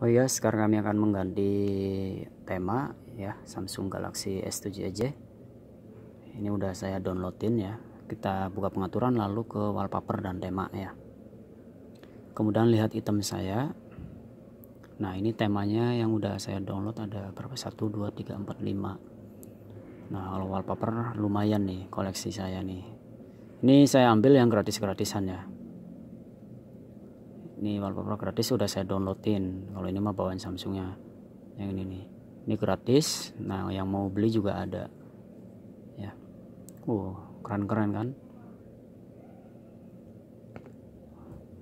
Oh ya, sekarang kami akan mengganti tema ya Samsung Galaxy S7 EJ. Ini udah saya downloadin ya. Kita buka pengaturan lalu ke wallpaper dan tema ya. Kemudian lihat item saya. Nah, ini temanya yang udah saya download ada berapa? satu dua tiga empat lima. Nah, kalau wallpaper lumayan nih koleksi saya nih. Ini saya ambil yang gratis-gratisan ya ini wallpaper gratis sudah saya downloadin kalau ini mah bawaan Samsungnya yang ini nih ini gratis nah yang mau beli juga ada ya uh keren keren kan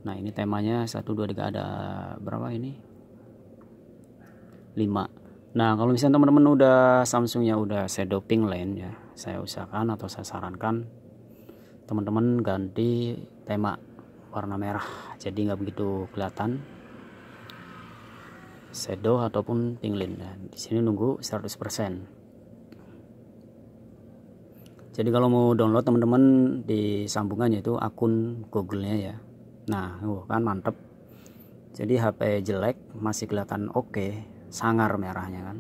nah ini temanya satu dua tiga ada berapa ini Lima. nah kalau misalnya teman-teman udah Samsungnya udah saya doping lain ya saya usahakan atau saya sarankan teman-teman ganti tema warna merah jadi nggak begitu kelihatan shadow ataupun pinglin dan nah, di sini nunggu 100% jadi kalau mau download teman-teman di sambungan itu akun Google-nya ya nah uh, kan mantep jadi HP jelek masih kelihatan oke okay, sangar merahnya kan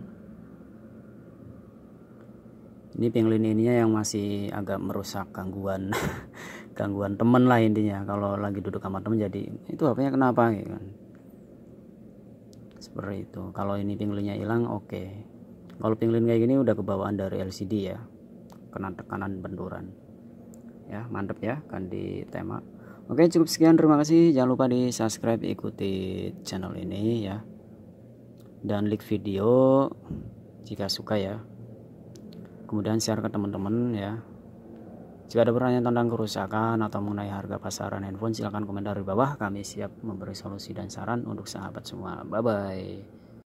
ini penguin ininya yang masih agak merusak gangguan gangguan temen lah intinya kalau lagi duduk sama temen jadi itu apanya ya kenapa gitu kan seperti itu kalau ini penguinnya hilang oke okay. kalau penguin kayak gini udah kebawaan dari LCD ya kena tekanan benturan ya mantep ya kan di tema oke cukup sekian terima kasih jangan lupa di subscribe ikuti channel ini ya dan like video jika suka ya kemudian share ke teman-teman ya jika ada pertanyaan tentang kerusakan atau mengenai harga pasaran handphone silahkan komentar di bawah kami siap memberi solusi dan saran untuk sahabat semua bye bye